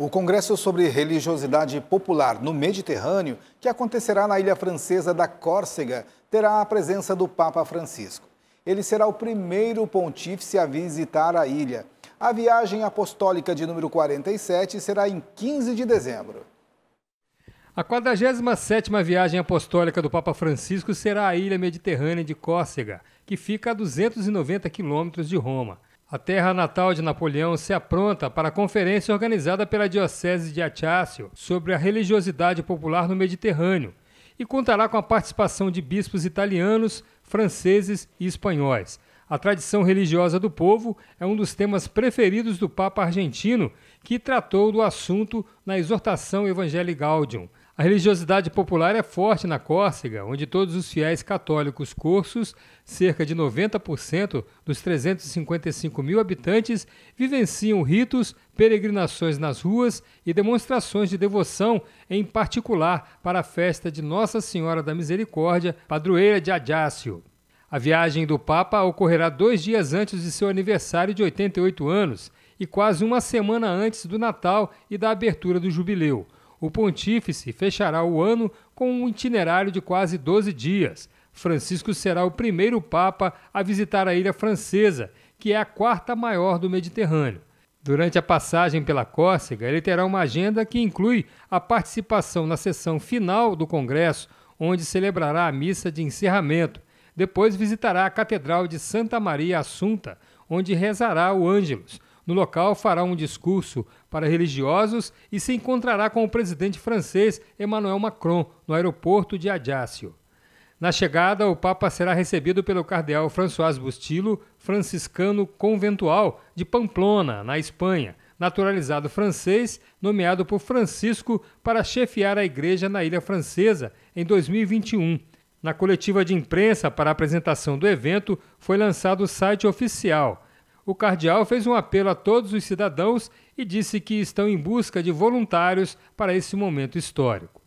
O Congresso sobre Religiosidade Popular no Mediterrâneo, que acontecerá na ilha francesa da Córcega, terá a presença do Papa Francisco. Ele será o primeiro pontífice a visitar a ilha. A viagem apostólica de número 47 será em 15 de dezembro. A 47ª viagem apostólica do Papa Francisco será à ilha mediterrânea de Córcega, que fica a 290 quilômetros de Roma. A terra natal de Napoleão se apronta para a conferência organizada pela Diocese de Achácio sobre a religiosidade popular no Mediterrâneo e contará com a participação de bispos italianos, franceses e espanhóis. A tradição religiosa do povo é um dos temas preferidos do Papa argentino, que tratou do assunto na exortação Evangelii Gaudium. A religiosidade popular é forte na Córcega, onde todos os fiéis católicos corsos, cerca de 90% dos 355 mil habitantes, vivenciam ritos, peregrinações nas ruas e demonstrações de devoção, em particular para a festa de Nossa Senhora da Misericórdia, padroeira de Adácio. A viagem do Papa ocorrerá dois dias antes de seu aniversário de 88 anos e quase uma semana antes do Natal e da abertura do Jubileu o pontífice fechará o ano com um itinerário de quase 12 dias. Francisco será o primeiro papa a visitar a ilha francesa, que é a quarta maior do Mediterrâneo. Durante a passagem pela Córcega, ele terá uma agenda que inclui a participação na sessão final do Congresso, onde celebrará a missa de encerramento. Depois visitará a Catedral de Santa Maria Assunta, onde rezará o Ângelus, no local, fará um discurso para religiosos e se encontrará com o presidente francês Emmanuel Macron no aeroporto de Ajaccio. Na chegada, o Papa será recebido pelo cardeal François Bustillo, franciscano conventual de Pamplona, na Espanha, naturalizado francês, nomeado por Francisco para chefiar a igreja na ilha francesa em 2021. Na coletiva de imprensa para a apresentação do evento, foi lançado o site oficial o cardeal fez um apelo a todos os cidadãos e disse que estão em busca de voluntários para esse momento histórico.